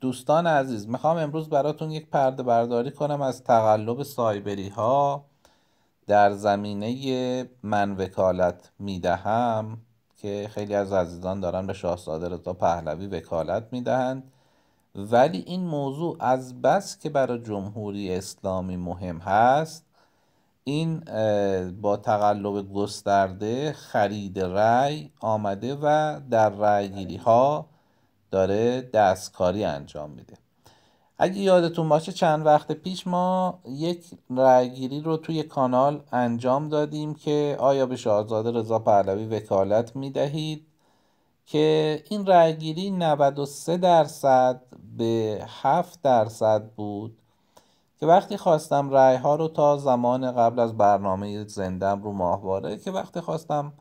دوستان عزیز میخوام امروز براتون یک پرده برداری کنم از تقلب سایبری ها در زمینه من وکالت میدهم که خیلی از عزیزان دارن به شاهزاده رضا پهلوی وکالت میدهند ولی این موضوع از بس که برای جمهوری اسلامی مهم هست این با تقلب گسترده خرید رای آمده و در گیری ها داره دستکاری انجام میده اگه یادتون باشه چند وقت پیش ما یک رأیگیری رو توی کانال انجام دادیم که آیا به شاهزاده رضا پهلوی وکالت میدهید که این رأیگیری 93 درصد به 7 درصد بود که وقتی خواستم رأی ها رو تا زمان قبل از برنامه زندم رو ماهواره که وقتی خواستم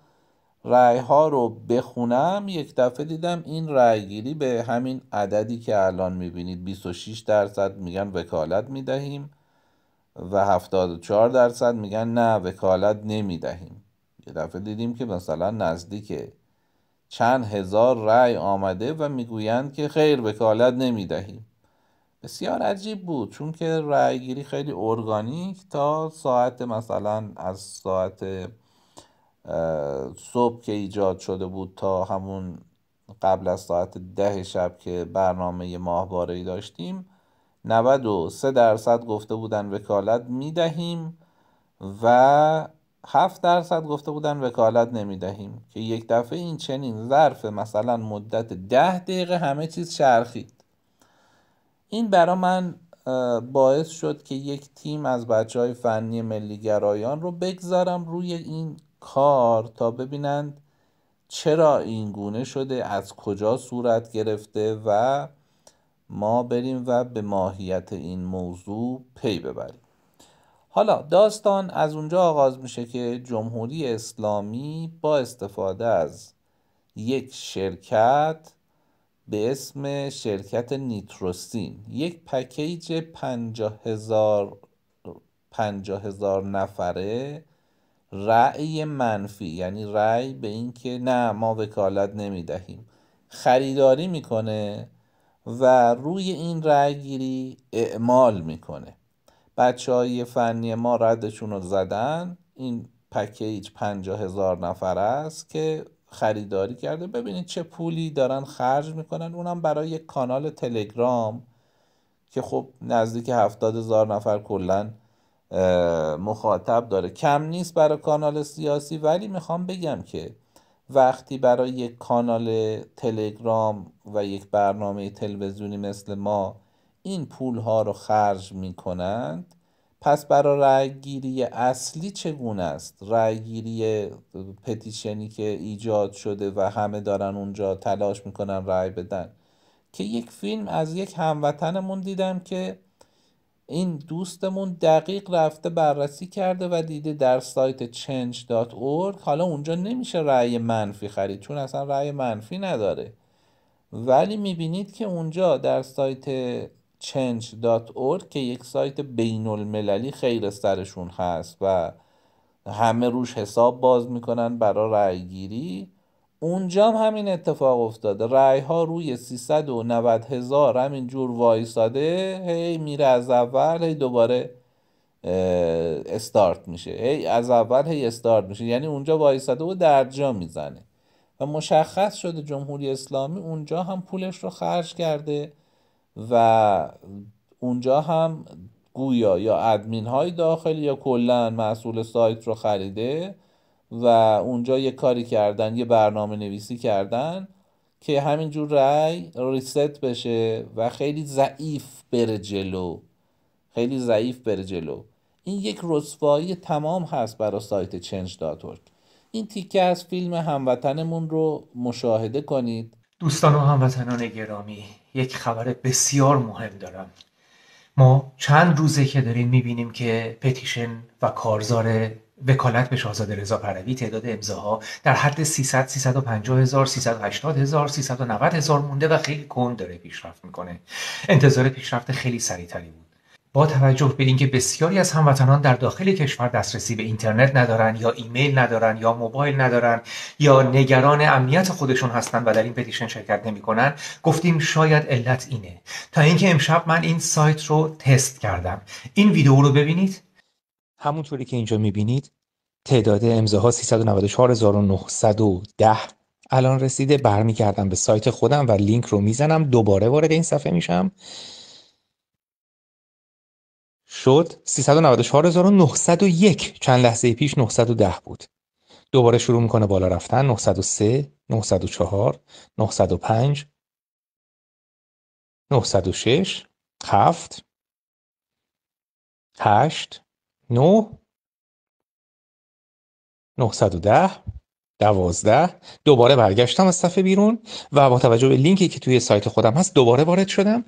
رعی ها رو بخونم یک دفعه دیدم این رعی گیری به همین عددی که الان میبینید 26 درصد میگن وکالت میدهیم و 74 درصد میگن نه وکالت نمیدهیم یه دفعه دیدیم که مثلا نزدیک چند هزار رأی آمده و میگویند که خیر وکالت نمیدهیم بسیار عجیب بود چون که گیری خیلی ارگانیک تا ساعت مثلا از ساعت صبح که ایجاد شده بود تا همون قبل از ساعت ده شب که برنامه ماهواره ای داشتیم 93 درصد گفته بودن وکالت میدهیم و 7 درصد گفته بودن وکالت نمیدهیم که یک دفعه این چنین ظرف مثلا مدت 10 دقیقه همه چیز شرخید این برا من باعث شد که یک تیم از بچه های فنی ملیگرایان رو بگذارم روی این کار تا ببینند چرا این گونه شده از کجا صورت گرفته و ما بریم و به ماهیت این موضوع پی ببریم حالا داستان از اونجا آغاز میشه که جمهوری اسلامی با استفاده از یک شرکت به اسم شرکت نیتروسین یک پکیج پنجا هزار, هزار نفره رأی منفی یعنی رأی به اینکه نه ما وکالت نمیدهیم خریداری میکنه و روی این رأی گیری اعمال میکنه بچه های فنی ما ردشون رو زدن این پکیج پنجا هزار نفر است که خریداری کرده ببینید چه پولی دارن خرج میکنن اونم برای یک کانال تلگرام که خب نزدیک هفتاد هزار نفر کلا مخاطب داره کم نیست برای کانال سیاسی ولی میخوام بگم که وقتی برای یک کانال تلگرام و یک برنامه تلویزیونی مثل ما این پول ها رو خرج میکنند پس برای رأیگیری اصلی چگونه است رأیگیری پتیشنی که ایجاد شده و همه دارن اونجا تلاش میکنن رأی بدن که یک فیلم از یک هموطنمون دیدم که این دوستمون دقیق رفته بررسی کرده و دیده در سایت change.org حالا اونجا نمیشه رأی منفی خرید چون اصلا رأی منفی نداره ولی میبینید که اونجا در سایت change.org که یک سایت بین المللی خیر سرشون هست و همه روش حساب باز میکنن برای گیری اونجا هم همین اتفاق افتاده رأی ها روی 390 هزار همین جور وایساده هی میره از اول هی دوباره استارت میشه هی از اول هی استارت میشه یعنی اونجا وایساده و درجا میزنه و مشخص شده جمهوری اسلامی اونجا هم پولش رو خرج کرده و اونجا هم گویا یا ادمین های داخلی یا کلا مسئول سایت رو خریده و اونجا یه کاری کردن یه برنامه نویسی کردن که همینجور رای ریست بشه و خیلی ضعیف بره جلو خیلی ضعیف بره جلو این یک رسوایی تمام هست برای سایت change.org این تیکه از فیلم هموطنمون رو مشاهده کنید دوستان و هموطنان گرامی یک خبر بسیار مهم دارم ما چند روزه که داریم میبینیم که پتیشن و کارزار وکالت به شاهزاده رضا پهلوی تعداد امضاها در حد 300 350 هزار 380 هزار 390 هزار مونده و خیلی کند داره پیشرفت میکنه انتظار پیشرفت خیلی سریعتری بود با توجه به اینکه بسیاری از هموطنان در داخل کشور دسترسی به اینترنت ندارن یا ایمیل ندارن یا موبایل ندارن یا نگران امنیت خودشون هستن و در این پتیشن شرکت نمیکنن گفتیم شاید علت اینه تا اینکه امشب من این سایت رو تست کردم این ویدیو رو ببینید همونطوری که اینجا میبینید تعداد امضاها 394910 الان رسیده برمیگردم به سایت خودم و لینک رو میزنم دوباره وارد این صفحه میشم شد 394901 چند لحظه پیش 910 بود دوباره شروع میکنه بالا رفتن 903 904 905 906 7 8 9 910 12 دوباره برگشتم از صفحه بیرون و با توجه به لینکی که توی سایت خودم هست دوباره وارد شدم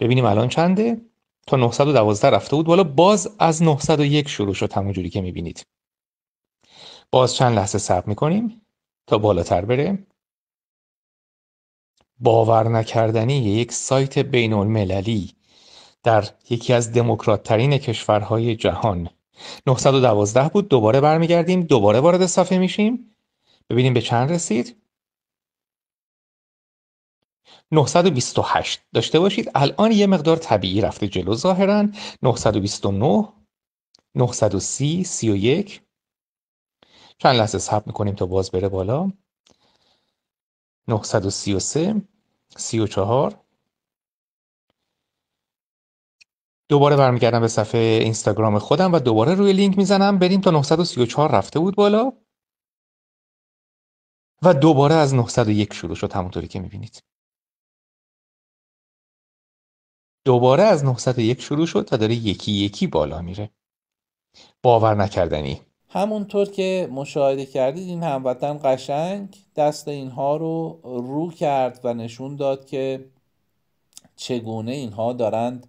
ببینیم الان چنده تا 912 رفته بود بالا باز از 901 شروع شد همون جوری که میبینید باز چند لحظه صبر میکنیم تا بالاتر بره باور نکردنی یک سایت بین المللی در یکی از دموکرات ترین کشورهای جهان 912 بود دوباره برمیگردیم دوباره وارد صفحه میشیم ببینیم به چند رسید 928 داشته باشید الان یه مقدار طبیعی رفته جلو ظاهرا 929 930 31 چند لحظه صبر میکنیم تا باز بره بالا 933 34 دوباره برمیگردم به صفحه اینستاگرام خودم و دوباره روی لینک میزنم بریم تا 934 رفته بود بالا و دوباره از 901 شروع شد همونطوری که میبینید دوباره از 901 شروع شد و داره یکی یکی بالا میره باور نکردنی همونطور که مشاهده کردید این هموطن قشنگ دست اینها رو رو کرد و نشون داد که چگونه اینها دارند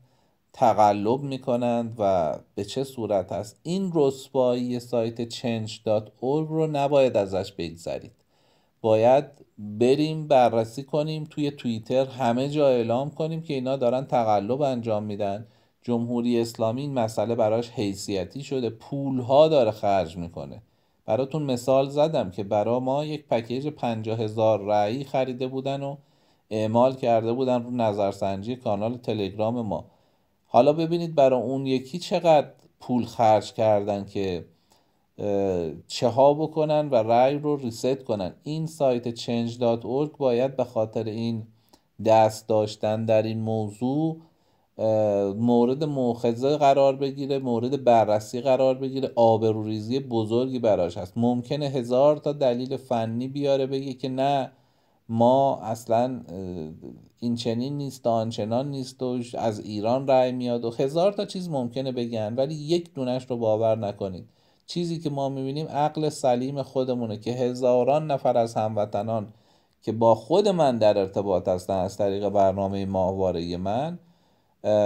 تقلب میکنند و به چه صورت است؟ این رسوایی سایت change.org رو نباید ازش بگذرید باید بریم بررسی کنیم توی توییتر همه جا اعلام کنیم که اینا دارن تقلب انجام میدن جمهوری اسلامی این مسئله براش حیثیتی شده پولها داره خرج میکنه براتون مثال زدم که برا ما یک پکیج پنجا هزار رعی خریده بودن و اعمال کرده بودن رو نظرسنجی کانال تلگرام ما حالا ببینید برای اون یکی چقدر پول خرج کردن که چه ها بکنن و رای رو ریست کنن این سایت change.org باید به خاطر این دست داشتن در این موضوع مورد موخزه قرار بگیره مورد بررسی قرار بگیره آبروریزی بزرگی براش هست ممکنه هزار تا دلیل فنی بیاره بگه که نه ما اصلا این چنین نیست و آنچنان نیست و از ایران رای میاد و هزار تا چیز ممکنه بگن ولی یک دونش رو باور نکنید چیزی که ما میبینیم عقل سلیم خودمونه که هزاران نفر از هموطنان که با خود من در ارتباط هستن از طریق برنامه ماهواره من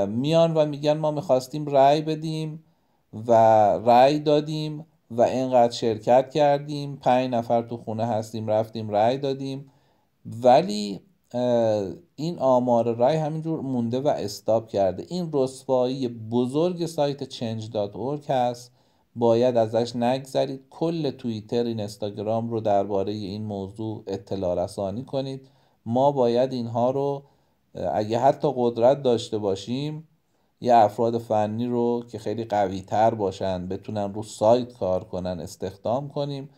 میان و میگن ما میخواستیم رأی بدیم و رأی دادیم و اینقدر شرکت کردیم پنج نفر تو خونه هستیم رفتیم رأی دادیم ولی این آمار رای همینجور مونده و استاب کرده این رسوایی بزرگ سایت change.org هست باید ازش نگذرید کل توییتر این استاگرام رو درباره این موضوع اطلاع رسانی کنید ما باید اینها رو اگه حتی قدرت داشته باشیم یه افراد فنی رو که خیلی قوی تر باشن بتونن رو سایت کار کنن استخدام کنیم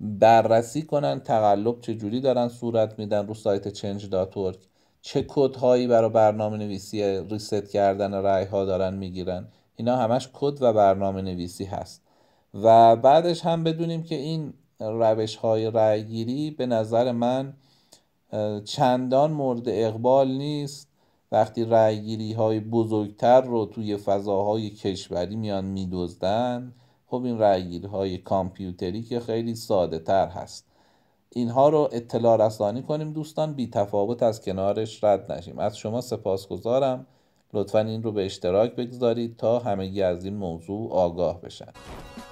بررسی کنن تقلب چه جوری دارن صورت میدن رو سایت چنج چه چه هایی برای برنامه نویسی ریست کردن رای ها دارن میگیرن اینا همش کد و برنامه نویسی هست و بعدش هم بدونیم که این روش های رای گیری به نظر من چندان مورد اقبال نیست وقتی رای گیری های بزرگتر رو توی فضاهای کشوری میان میدزدن خب این های کامپیوتری که خیلی ساده تر هست اینها رو اطلاع رسانی کنیم دوستان بی تفاوت از کنارش رد نشیم از شما سپاس گذارم لطفا این رو به اشتراک بگذارید تا همگی از این موضوع آگاه بشن